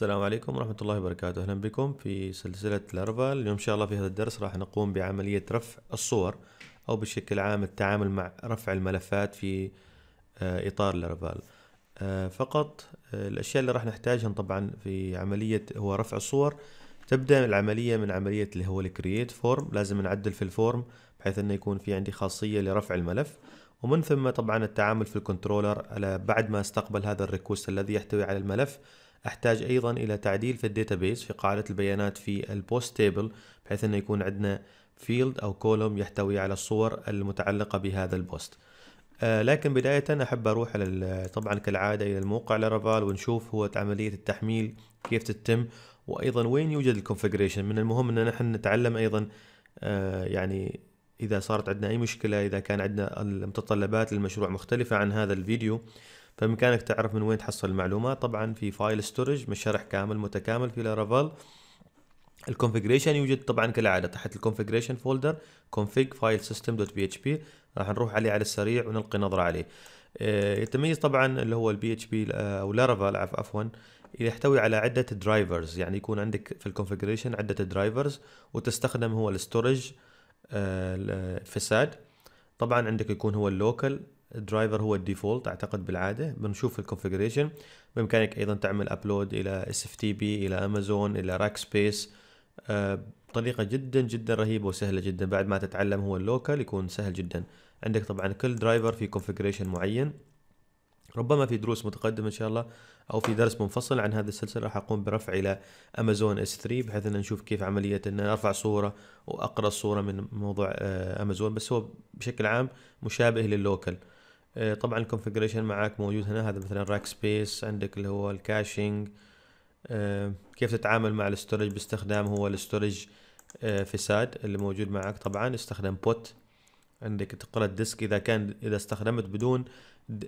السلام عليكم ورحمة الله وبركاته أهلا بكم في سلسلة لارفال اليوم إن شاء الله في هذا الدرس راح نقوم بعملية رفع الصور أو بشكل عام التعامل مع رفع الملفات في آه، إطار لارفال آه، فقط آه، الأشياء اللي راح نحتاجها طبعا في عملية هو رفع الصور تبدأ العملية من عملية اللي هو الكرييت فورم لازم نعدل في الفورم بحيث أنه يكون في عندي خاصية لرفع الملف ومن ثم طبعا التعامل في الكنترولر على بعد ما استقبل هذا الريكوست الذي يحتوي على الملف احتاج ايضا الى تعديل في الداتابيس في قاعدة البيانات في البوست تيبل بحيث انه يكون عندنا فيلد او كولوم يحتوي على الصور المتعلقة بهذا البوست آه لكن بداية أحب أروح على طبعا كالعادة إلى الموقع لرافال ونشوف هو عملية التحميل كيف تتم وأيضا وين يوجد الكونفيجريشن من المهم أن نحن نتعلم أيضا آه يعني إذا صارت عندنا أي مشكلة إذا كان عندنا المتطلبات للمشروع مختلفة عن هذا الفيديو فبامكانك تعرف من وين تحصل المعلومات طبعا في فايل ستورج شرح كامل متكامل في لارافال الكونفيجريشن يوجد طبعا كالعاده تحت الكونفيجريشن فولدر config file system دوت بي اتش بي راح نروح عليه على السريع ونلقي نظره عليه آه، يتميز طبعا اللي هو البي اتش بي آه، او لارافال عفوا يحتوي على عده درايفرز يعني يكون عندك في الكونفيجريشن عده درايفرز وتستخدم هو الستورج آه، فساد طبعا عندك يكون هو اللوكل الدرايفر هو الديفولت اعتقد بالعاده بنشوف الكونفجريشن بامكانك ايضا تعمل ابلود الى اس اف تي بي الى امازون الى راك سبيس بطريقه جدا جدا رهيبه وسهله جدا بعد ما تتعلم هو اللوكال يكون سهل جدا عندك طبعا كل درايفر في كونفجريشن معين ربما في دروس متقدمة إن شاء الله أو في درس منفصل عن هذه السلسلة راح أقوم برفع إلى أمازون S3 بحيث أن نشوف كيف عملية أن أرفع صورة وأقرأ الصورة من موضوع أمازون آه، بس هو بشكل عام مشابه لللوكال آه، طبعا الكونفجريشن معاك موجود هنا هذا مثلا راك سبيس عندك اللي هو الكاشينج آه، كيف تتعامل مع الاستورج باستخدام هو الاستورج آه، في ساد اللي موجود معك طبعا استخدم بوت عندك تقرا الديسك اذا كان اذا استخدمت بدون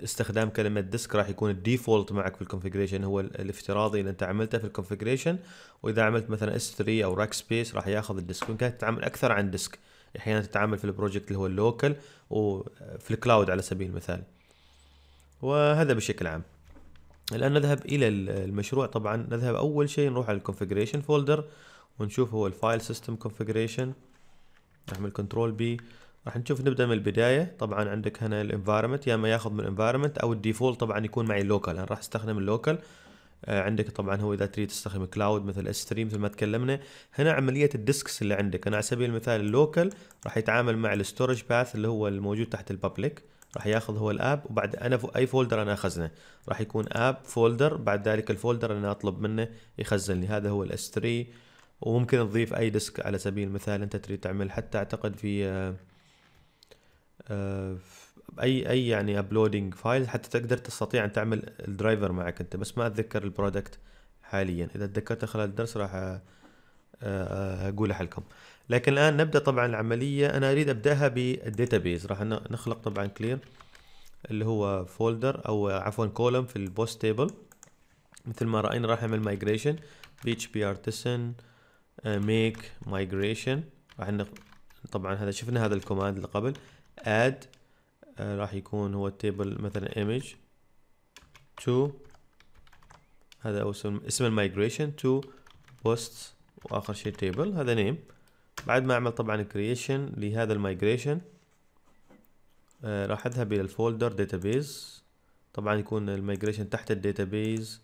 استخدام كلمة ديسك راح يكون الديفولت معك في الكونفجريشن هو الافتراضي اللي انت عملته في الكونفجريشن واذا عملت مثلا اس 3 او راك سبيس راح ياخذ الديسك وان كانت تتعامل اكثر عن ديسك احيانا تتعامل في البروجكت اللي هو اللوكل وفي الكلاود على سبيل المثال وهذا بشكل عام الان نذهب الى المشروع طبعا نذهب اول شيء نروح على الكونفيجريشن فولدر ونشوف هو الفايل سيستم كونفيجريشن نعمل كنترول بي راح نشوف نبدا من البدايه طبعا عندك هنا الانفايرمنت يا اما ياخذ من الانفايرمنت او الديفولت طبعا يكون معي لوكال انا راح استخدم اللوكال آه، عندك طبعا هو اذا تريد تستخدم كلاود مثل اس 3 مثل ما تكلمنا هنا عمليه الديسكس اللي عندك انا على سبيل المثال اللوكل راح يتعامل مع الستورج باث اللي هو الموجود تحت الببليك راح ياخذ هو الاب وبعد انا اي فولدر انا اخزنه راح يكون اب فولدر بعد ذلك الفولدر انا اطلب منه يخزن لي هذا هو الاس 3 وممكن تضيف اي ديسك على سبيل المثال انت تريد تعمل حتى اعتقد في آه آه باي اي يعني ابلودنج فايل حتى تقدر تستطيع ان تعمل الدرايفر معك انت بس ما اتذكر البرودكت حاليا اذا تذكرته خلال الدرس راح آه، آه، اقوله لكم لكن الان نبدا طبعا العمليه انا اريد ابداها بالداتابيز راح نخلق طبعا كلير اللي هو فولدر او عفوا كولم في البوست تيبل مثل ما راينا راح اعمل مايجريشن اتش بي ارتسن ميك مايجريشن راح طبعا هذا شفنا هذا الكوماند اللي قبل اد آه، راح يكون هو التيبل مثلا image to هذا اسم اسم المايجريشن to post واخر شيء تيبل هذا نيم بعد ما اعمل طبعا كرييشن لهذا المايجريشن آه راح اذهب الى الفولدر داتابيز طبعا يكون المايجريشن تحت الداتابيز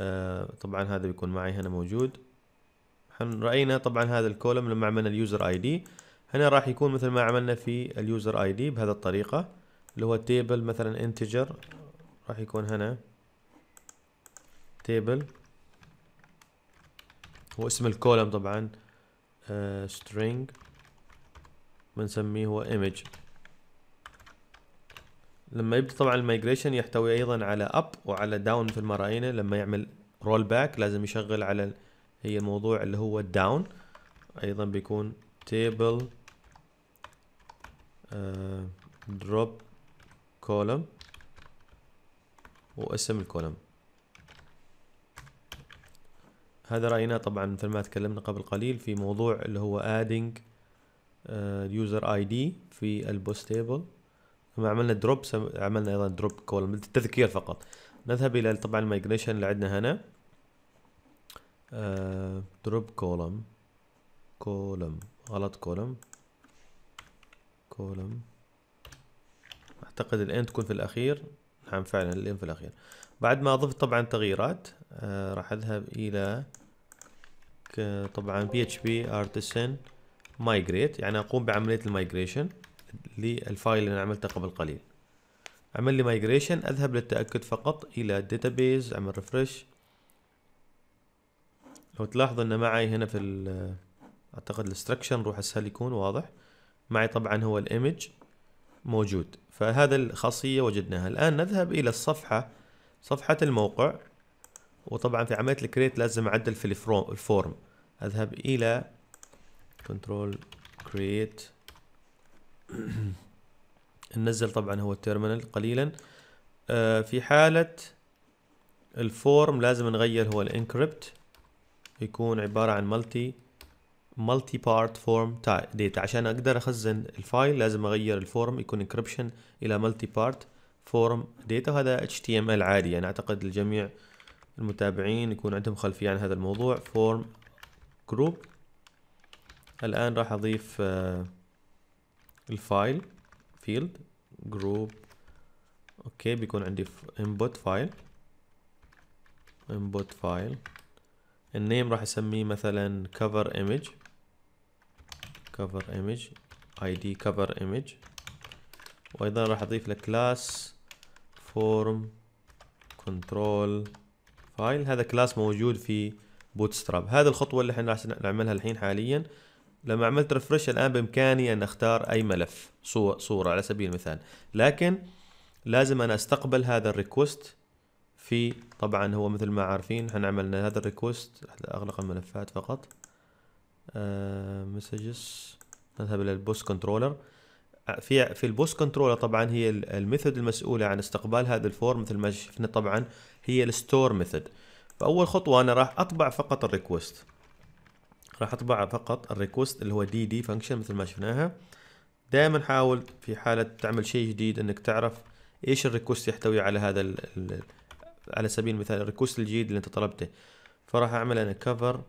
آه طبعا هذا بيكون معي هنا موجود راينا طبعا هذا الكولم لما عملنا اليوزر اي دي هنا راح يكون مثل ما عملنا في اليوزر اي دي بهذا الطريقة اللي هو تيبل مثلا انتجر راح يكون هنا تيبل هو اسم الكولم طبعا آه، string بنسميه هو image لما يبدأ طبعا الميجريشن يحتوي ايضا على اب وعلى داون مثل ما راينا لما يعمل رول باك لازم يشغل على هي الموضوع اللي هو الداون ايضا بيكون table دروب آه، كولم واسم الكولم هذا رايناه طبعا مثل ما تكلمنا قبل قليل في موضوع اللي هو ادينج اليوزر اي دي في البوست تيبل لما عملنا دروب سم... عملنا ايضا دروب كولم للتذكير فقط نذهب الى طبعا المايجريشن اللي عندنا هنا دروب كولم كولم غلط كولم كولم اعتقد الان تكون في الاخير نعم فعلا الان في الاخير بعد ما اضفت طبعا تغييرات آه راح اذهب الى طبعا بي اتش بي ارتسن مايجريت يعني اقوم بعمليه المايجريشن للفايل اللي انا عملته قبل قليل اعمل لي مايجريشن اذهب للتاكد فقط الى الداتابيز اعمل ريفرش لو تلاحظ ان معي هنا في اعتقد الاستركشن روح اسهل يكون واضح معي طبعا هو الايمج موجود فهذا الخاصية وجدناها الآن نذهب إلى الصفحة صفحة الموقع وطبعا في عملية الكريت لازم أعدل في الفورم أذهب إلى كنترول كريت ننزل طبعا هو التيرمينال قليلا آه، في حالة الفورم لازم نغير هو الانكريبت يكون عبارة عن ملتي مالتي بارت فورم داتا عشان اقدر اخزن الفايل لازم اغير الفورم يكون انكربشن الى مالتي بارت فورم داتا وهذا اتش تي ام ال عادي يعني اعتقد الجميع المتابعين يكون عندهم خلفية عن هذا الموضوع فورم جروب الآن راح أضيف الفايل فيلد جروب أوكي بيكون عندي انبوت فايل انبوت فايل النيم راح أسميه مثلا cover image cover image id cover image وايضا راح اضيف له كلاس فورم كنترول فايل هذا كلاس موجود في بوتستراب هذه الخطوه اللي احنا راح نعملها الحين حاليا لما عملت ريفرش الان بامكاني ان اختار اي ملف صوره على سبيل المثال لكن لازم انا استقبل هذا الريكوست في طبعا هو مثل ما عارفين احنا عملنا هذا الريكوست اغلق الملفات فقط مسجز آه، نذهب الى البوست كنترولر آه، في في البوست كنترولر طبعا هي الميثود المسؤوله عن استقبال هذا الفورم مثل ما شفنا طبعا هي الستور ميثود فاول خطوه انا راح اطبع فقط الريكوست راح اطبع فقط الريكوست اللي هو دي دي فانكشن مثل ما شفناها دائما حاول في حاله تعمل شيء جديد انك تعرف ايش الريكوست يحتوي على هذا على سبيل المثال الريكوست الجديد اللي انت طلبته فراح اعمل انا كفر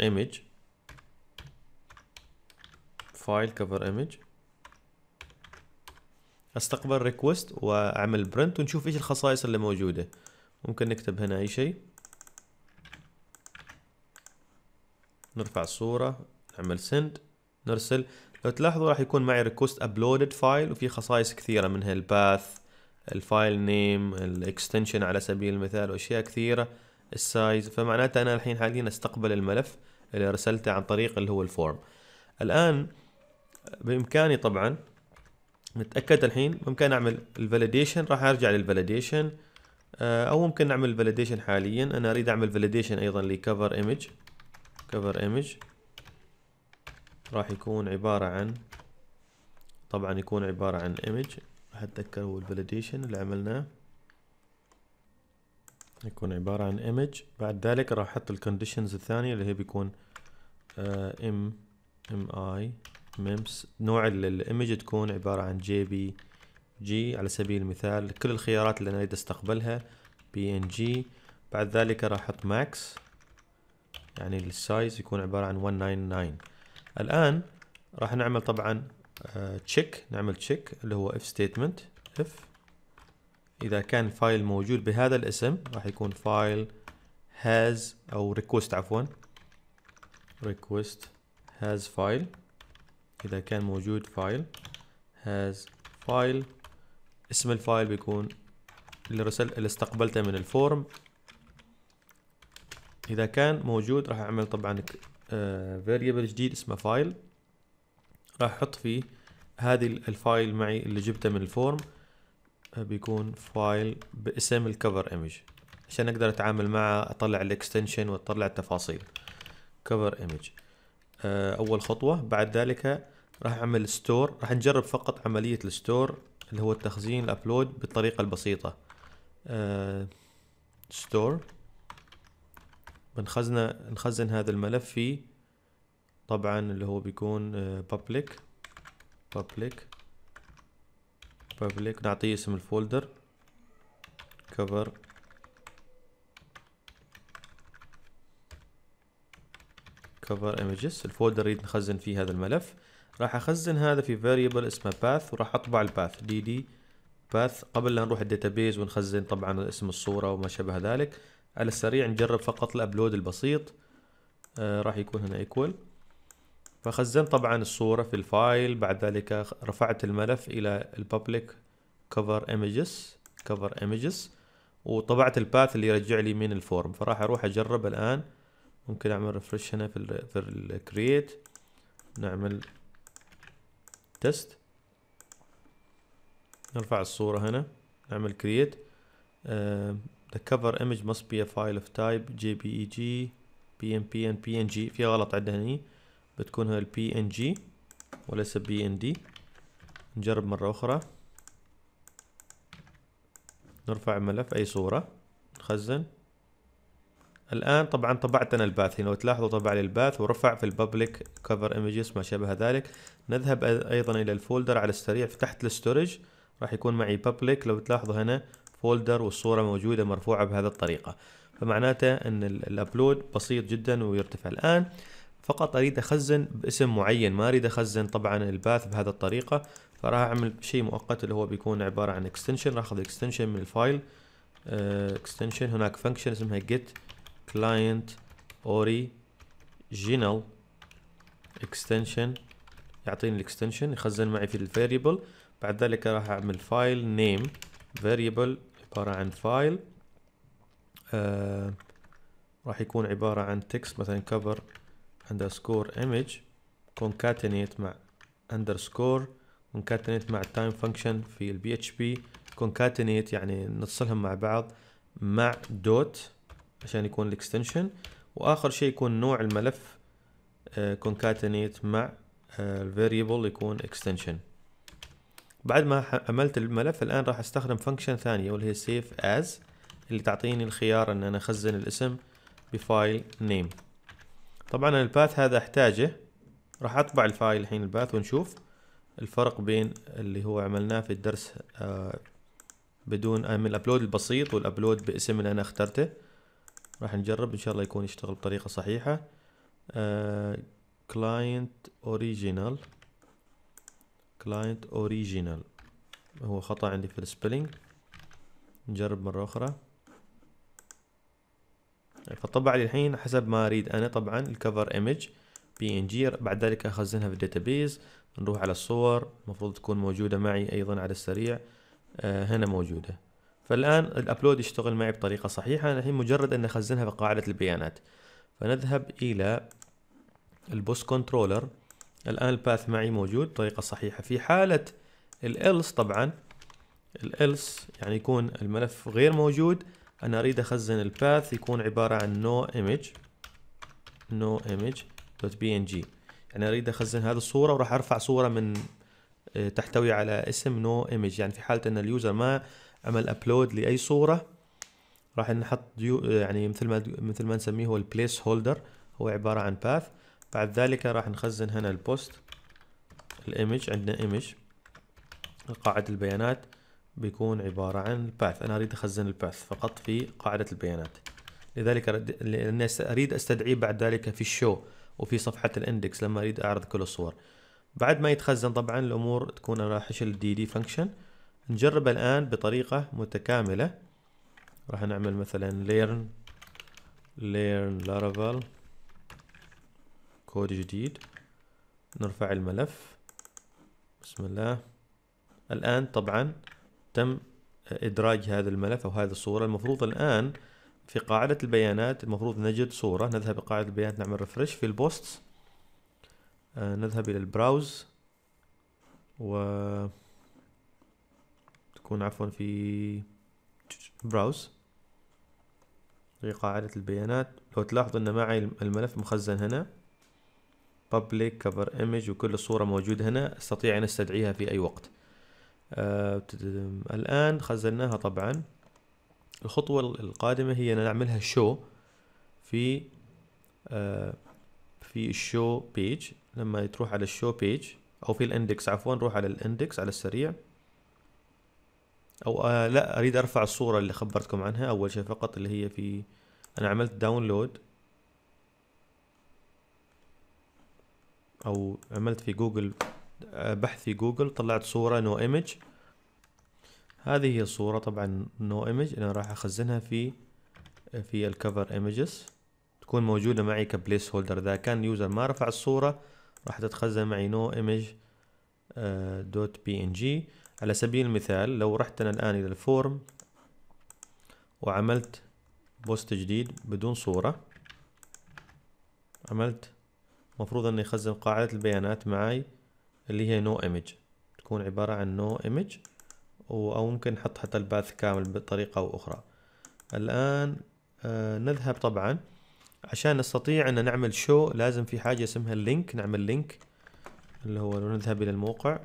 image فايل كفر image استقبل ريكوست واعمل برنت ونشوف ايش الخصائص اللي موجوده ممكن نكتب هنا اي شيء نرفع الصوره نعمل سند نرسل لو تلاحظوا راح يكون معي ريكوست ابلودد فايل وفي خصائص كثيره منها الباث الفايل نيم الاكستنشن على سبيل المثال واشياء كثيره السايز فمعناته انا الحين حاليا استقبل الملف اللي ارسلته عن طريق اللي هو الفورم الان بامكاني طبعا نتاكد الحين ممكن اعمل الفاليديشن راح ارجع للفاليديشن آه، او ممكن نعمل الفاليديشن حاليا انا اريد اعمل فاليديشن ايضا لكفر ايمج كفر ايمج راح يكون عبارة عن طبعا يكون عبارة عن ايمج راح اتذكر هو الفاليديشن اللي عملناه يكون عبارة عن image بعد ذلك راح احط الكونديشنز الثانية اللي هي بيكون آه، m ام اي ميمس نوع الايمج تكون عبارة عن جي بي جي على سبيل المثال كل الخيارات اللي انا اريد استقبلها بي ان جي بعد ذلك راح احط ماكس يعني السايز يكون عبارة عن 199 الان راح نعمل طبعا تشيك آه، نعمل تشيك اللي هو اف ستيتمنت اف إذا كان فايل موجود بهذا الاسم راح يكون فايل has أو request عفوا request has file إذا كان موجود فايل has file اسم الفايل بيكون اللي رسل اللي استقبلته من الفورم إذا كان موجود راح أعمل طبعا فاريبل آه، جديد اسمه فايل راح أحط فيه هذه الفايل معي اللي جبته من الفورم بيكون فايل باسم الكفر ايمج عشان اقدر اتعامل معه اطلع الاكستنشن واطلع التفاصيل كفر ايمج آه، اول خطوه بعد ذلك راح اعمل ستور راح نجرب فقط عمليه الستور اللي هو التخزين الابلود بالطريقه البسيطه ستور آه، بنخزن نخزن هذا الملف في طبعا اللي هو بيكون آه، public public بابليك نعطيه اسم الفولدر كفر كفر images الفولدر اللي نخزن فيه هذا الملف راح اخزن هذا في variable اسمه path وراح اطبع الباث دي دي باث قبل لا نروح الداتابيز ونخزن طبعا اسم الصورة وما شابه ذلك على السريع نجرب فقط الابلود البسيط آه راح يكون هنا equal فخزنت طبعا الصورة في الفايل بعد ذلك رفعت الملف إلى الببليك كفر ايمجز كفر ايمجز وطبعت الباث اللي يرجع لي من الفورم فراح أروح أجرب الآن ممكن أعمل ريفرش هنا في ال في الكرييت نعمل تست نرفع الصورة هنا نعمل كرييت uh, the cover image must be a file of type jpeg bmp and png في غلط عندنا هني بتكون هي البي ان جي وليس بي ان دي نجرب مرة أخرى نرفع الملف أي صورة نخزن الآن طبعا طبعت أنا الباث لو تلاحظوا طبع لي الباث ورفع في الببليك كفر ايمجز ما شابه ذلك نذهب أيضا إلى الفولدر على السريع فتحت الستورج راح يكون معي ببليك لو تلاحظوا هنا فولدر والصورة موجودة مرفوعة بهذه الطريقة فمعناته أن الأبلود بسيط جدا ويرتفع الآن فقط اريد اخزن باسم معين ما اريد اخزن طبعا الباث بهذا الطريقه فراح اعمل شيء مؤقت اللي هو بيكون عباره عن اكستنشن راح اخذ اكستنشن من الفايل اكستنشن آه، هناك فانكشن اسمها get client original اكستنشن يعطيني الاكستنشن يخزن معي في الفاريبل بعد ذلك راح اعمل فايل نيم فاريبل عباره عن فايل آه راح يكون عباره عن تكست مثلا كفر underscore image concatenate مع underscore concatenate مع time function في البي اتش بي concatenate يعني نتصلهم مع بعض مع دوت عشان يكون الاكستنشن واخر شيء يكون نوع الملف آه، concatenate مع الفاريبل آه، يكون اكستنشن بعد ما عملت الملف الان راح استخدم فانكشن ثانيه واللي هي save as اللي تعطيني الخيار ان انا اخزن الاسم بفايل نيم طبعا الباث هذا احتاجه راح اطبع الفايل الحين الباث ونشوف الفرق بين اللي هو عملناه في الدرس آه، بدون آه، من الابلود البسيط والابلود باسم اللي انا اخترته راح نجرب ان شاء الله يكون يشتغل بطريقه صحيحه كلاينت اوريجينال كلاينت اوريجينال هو خطا عندي في السبيلنج نجرب مره اخرى فطبع لي الحين حسب ما اريد انا طبعا الكفر ايمج بي ان جي بعد ذلك اخزنها في الداتابيز نروح على الصور المفروض تكون موجوده معي ايضا على السريع آه هنا موجوده فالان الابلود يشتغل معي بطريقه صحيحه انا الحين مجرد ان اخزنها في قاعده البيانات فنذهب الى البوس كنترولر الان الباث معي موجود بطريقه صحيحه في حاله الالس طبعا الالس يعني يكون الملف غير موجود انا اريد اخزن الباث يكون عبارة عن no image no image .png يعني اريد اخزن هذه الصورة وراح ارفع صورة من آه، تحتوي على اسم نو no ايمج يعني في حالة ان اليوزر ما عمل ابلود لاي صورة راح نحط آه، يعني مثل ما مثل ما نسميه هو البليس هولدر هو عبارة عن باث بعد ذلك راح نخزن هنا البوست الايمج عندنا ايمج قاعدة البيانات بيكون عبارة عن الباث أنا أريد أخزن الباث فقط في قاعدة البيانات لذلك أريد أستدعيه بعد ذلك في الشو وفي صفحة الاندكس لما أريد أعرض كل الصور بعد ما يتخزن طبعا الأمور تكون أنا راح أشيل الدي دي فانكشن نجرب الآن بطريقة متكاملة راح نعمل مثلا learn learn laravel كود جديد نرفع الملف بسم الله الآن طبعا تم ادراج هذا الملف او هذه الصوره المفروض الان في قاعده البيانات المفروض نجد صوره نذهب لقاعده البيانات نعمل ريفرش في البوست آه، نذهب الى البراوز و تكون عفوا في براوز في قاعده البيانات لو تلاحظ ان معي الملف مخزن هنا public cover image وكل الصورة موجودة هنا استطيع أن استدعيها في أي وقت آه، الآن خزناها طبعا الخطوة القادمة هي أن نعملها شو في آه، في الشو بيج لما تروح على الشو بيج أو في الاندكس عفوا نروح على الاندكس على السريع أو آه لا أريد أرفع الصورة اللي خبرتكم عنها أول شيء فقط اللي هي في أنا عملت داونلود أو عملت في جوجل بحث في جوجل طلعت صورة نو no ايمج هذه هي الصورة طبعا نو no ايمج انا راح اخزنها في في الكفر ايمجز تكون موجودة معي كبليس هولدر اذا كان اليوزر ما رفع الصورة راح تتخزن معي نو ايمج آه، دوت بي ان جي على سبيل المثال لو رحت انا الان الى الفورم وعملت بوست جديد بدون صورة عملت مفروض اني اخزن قاعدة البيانات معي اللي هي نو no ايمج تكون عبارة عن نو no ايمج أو ممكن نحط حتى الباث كامل بطريقة أو أخرى الآن آه نذهب طبعا عشان نستطيع أن نعمل شو لازم في حاجة اسمها اللينك نعمل لينك اللي هو لو نذهب إلى الموقع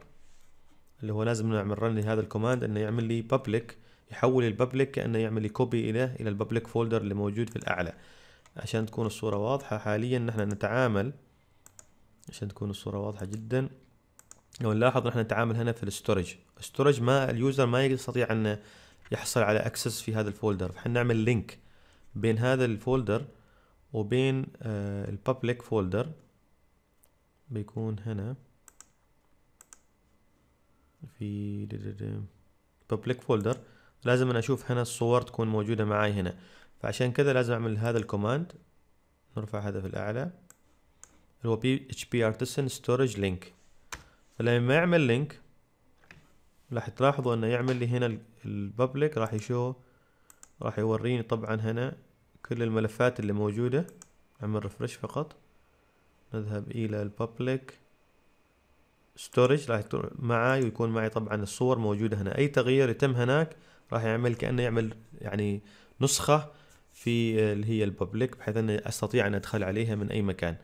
اللي هو لازم نعمل رن لهذا الكوماند انه يعمل لي بابليك يحول البابليك كانه يعمل لي كوبي الى الى البابليك فولدر اللي موجود في الاعلى عشان تكون الصوره واضحه حاليا نحن نتعامل عشان تكون الصوره واضحه جدا لو نلاحظ نحن نتعامل هنا في الاستورج الستورج ما اليوزر ما يستطيع ان يحصل على اكسس في هذا الفولدر فحنا نعمل لينك بين هذا الفولدر وبين آه، الببليك فولدر بيكون هنا في ببليك فولدر لازم انا اشوف هنا الصور تكون موجوده معي هنا فعشان كذا لازم اعمل هذا الكوماند نرفع هذا في الاعلى اللي هو php artisan storage link لما يعمل لينك راح تلاحظوا انه يعمل لي هنا الببليك راح يشو راح يوريني طبعا هنا كل الملفات اللي موجودة نعمل ريفرش فقط نذهب الى الببليك ستورج راح معي ويكون معي طبعا الصور موجودة هنا اي تغيير يتم هناك راح يعمل كأنه يعمل يعني نسخة في آه، اللي هي الببليك بحيث اني استطيع ان ادخل عليها من اي مكان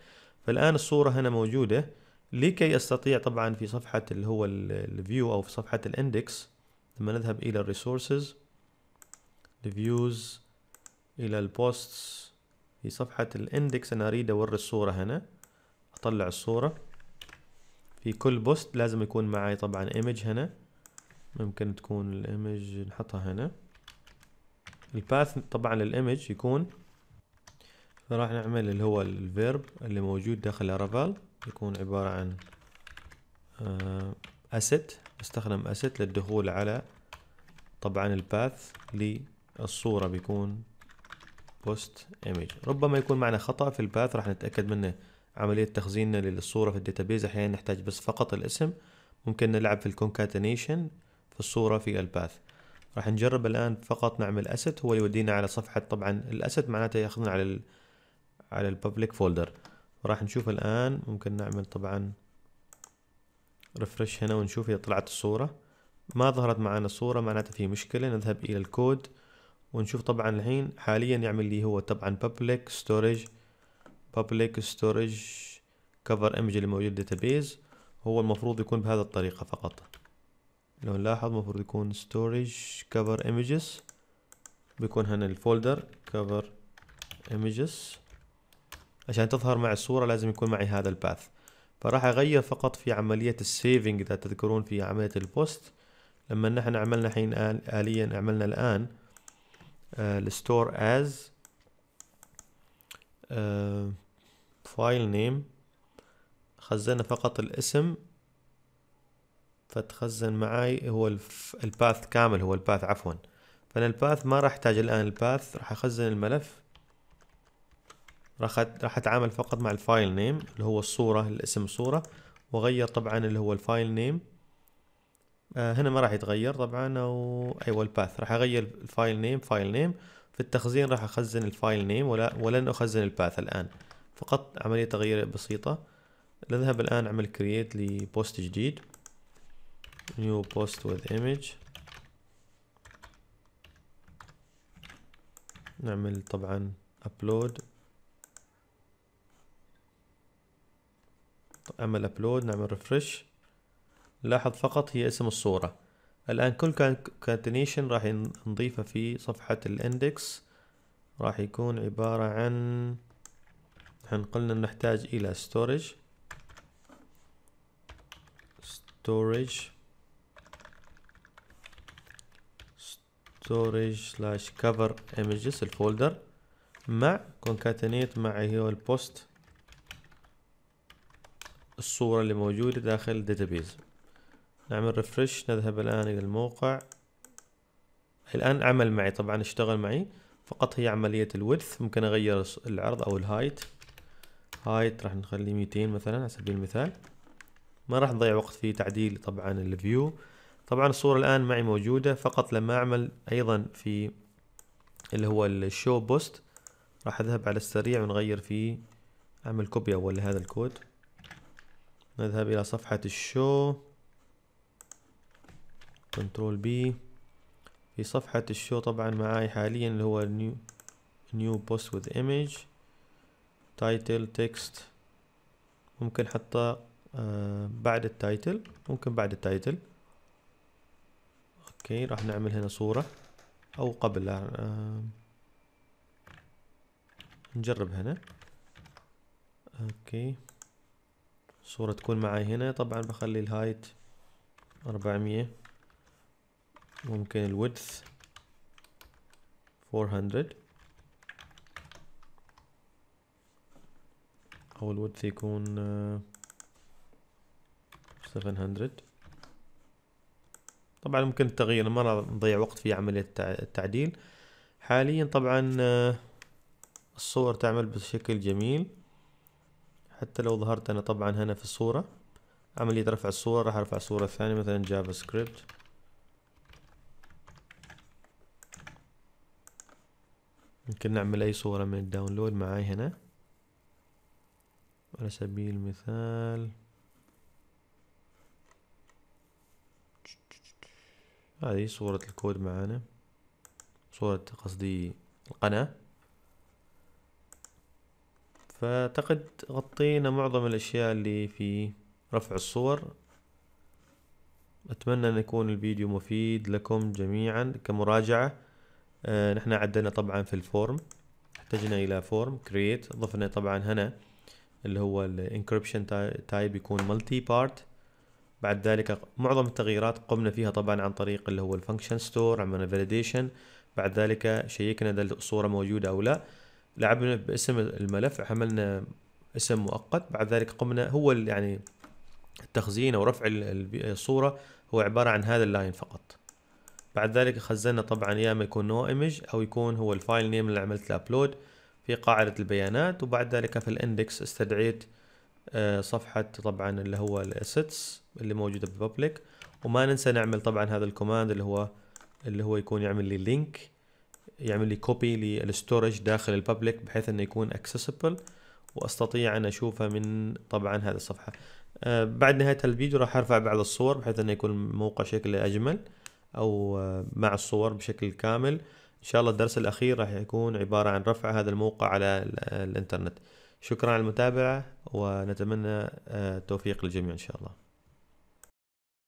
فالان الصورة هنا موجودة لكي استطيع طبعا في صفحة اللي هو الفيو او في صفحة الاندكس لما نذهب الى الريسورسز الفيوز الى البوستس في صفحة الاندكس انا اريد اوري الصورة هنا اطلع الصورة في كل بوست لازم يكون معي طبعا ايمج هنا ممكن تكون الايمج نحطها هنا الباث طبعا للايمج يكون فراح نعمل اللي هو الفيرب اللي موجود داخل لارافال يكون عبارة عن اسيت استخدم اسيت للدخول على طبعا الباث للصورة بيكون بوست ايميج ربما يكون معنا خطأ في الباث راح نتأكد منه عملية تخزيننا للصورة في الداتابيز أحيانا نحتاج بس فقط الاسم ممكن نلعب في الكونكاتينيشن في الصورة في الباث راح نجرب الآن فقط نعمل اسيت هو يودينا على صفحة طبعا الاسيت معناته ياخذنا على على الببليك فولدر راح نشوف الآن ممكن نعمل طبعا ريفرش هنا ونشوف إذا طلعت الصورة ما ظهرت معنا الصورة معناته في مشكلة نذهب إلى الكود ونشوف طبعا الحين حاليا يعمل لي هو طبعا public storage public storage cover image اللي موجود database هو المفروض يكون بهذا الطريقة فقط لو نلاحظ المفروض يكون storage cover images بيكون هنا الفولدر cover images عشان تظهر مع الصورة لازم يكون معي هذا الباث فراح اغير فقط في عملية السيفنج اذا تذكرون في عملية البوست لما نحن عملنا حين آليا عملنا الآن آه، الستور از آه، فايل نيم خزنا فقط الاسم فتخزن معي هو الباث كامل هو الباث عفوا فانا الباث ما راح احتاج الان الباث راح اخزن الملف راح راح اتعامل فقط مع الفايل نيم اللي هو الصوره الاسم صوره واغير طبعا اللي هو الفايل نيم آه هنا ما راح يتغير طبعا او ايوه الباث راح اغير الفايل نيم فايل نيم في التخزين راح اخزن الفايل نيم ولا ولن اخزن الباث الان فقط عمليه تغيير بسيطه نذهب الان اعمل كرييت لبوست جديد نيو بوست وذ ايمج نعمل طبعا ابلود اعمل ابلود نعمل ريفرش لاحظ فقط هي اسم الصورة الآن كل كونكاتينيشن راح نضيفه في صفحة الاندكس راح يكون عبارة عن نحن قلنا نحتاج إلى ستورج ستورج ستورج سلاش كفر ايميجز الفولدر مع كونكاتينيت مع هي البوست الصورة اللي موجودة داخل الداتابيز نعمل ريفرش نذهب الآن إلى الموقع الآن عمل معي طبعا اشتغل معي فقط هي عملية الويدث ممكن أغير العرض أو الهايت هايت راح نخليه 200 مثلا على سبيل المثال ما راح نضيع وقت في تعديل طبعا الفيو طبعا الصورة الآن معي موجودة فقط لما أعمل أيضا في اللي هو الشو بوست راح أذهب على السريع ونغير فيه أعمل كوبي أول لهذا الكود نذهب إلى صفحة الشو كنترول بي في صفحة الشو طبعا معاي حاليا اللي هو نيو نيو بوست وذ ايمج تايتل تكست ممكن حتى آه بعد التايتل ممكن بعد التايتل اوكي راح نعمل هنا صورة او قبل آه نجرب هنا اوكي الصورة تكون معي هنا طبعا بخلي الهايت أربعمية ممكن الودث 400 أو الودث يكون 700 آه، طبعا ممكن التغيير ما نضيع وقت في عملية التعديل حاليا طبعا آه، الصور تعمل بشكل جميل حتى لو ظهرت انا طبعا هنا في الصورة عملية رفع الصور راح ارفع صورة ثانية مثلا جافا سكريبت ممكن نعمل اي صورة من الداونلود معاي هنا على سبيل المثال هذه صورة الكود معانا صورة قصدي القناة فأعتقد غطينا معظم الأشياء اللي في رفع الصور أتمنى أن يكون الفيديو مفيد لكم جميعا كمراجعة آه نحن عدلنا طبعا في الفورم احتجنا إلى فورم كريت ضفنا طبعا هنا اللي هو الانكربشن تايب يكون ملتي بارت بعد ذلك معظم التغييرات قمنا فيها طبعا عن طريق اللي هو الفانكشن ستور عملنا فاليديشن بعد ذلك شيكنا اذا الصوره موجوده او لا لعبنا باسم الملف حملنا اسم مؤقت بعد ذلك قمنا هو يعني التخزين او رفع الصوره هو عباره عن هذا اللاين فقط بعد ذلك خزنا طبعا يا اما يكون نو ايمج او يكون هو الفايل نيم اللي عملت له ابلود في قاعده البيانات وبعد ذلك في الاندكس استدعيت آه، صفحه طبعا اللي هو الاسيتس اللي موجوده ببليك وما ننسى نعمل طبعا هذا الكوماند اللي هو اللي هو يكون يعمل لي لينك يعمل لي كوبي للستورج داخل الببليك بحيث انه يكون اكسسبل واستطيع ان اشوفه من طبعا هذه الصفحه آه، بعد نهايه الفيديو راح ارفع بعض الصور بحيث انه يكون الموقع شكله اجمل او آه، مع الصور بشكل كامل ان شاء الله الدرس الاخير راح يكون عباره عن رفع هذا الموقع على آه، الانترنت شكرا على المتابعه ونتمنى التوفيق للجميع ان شاء الله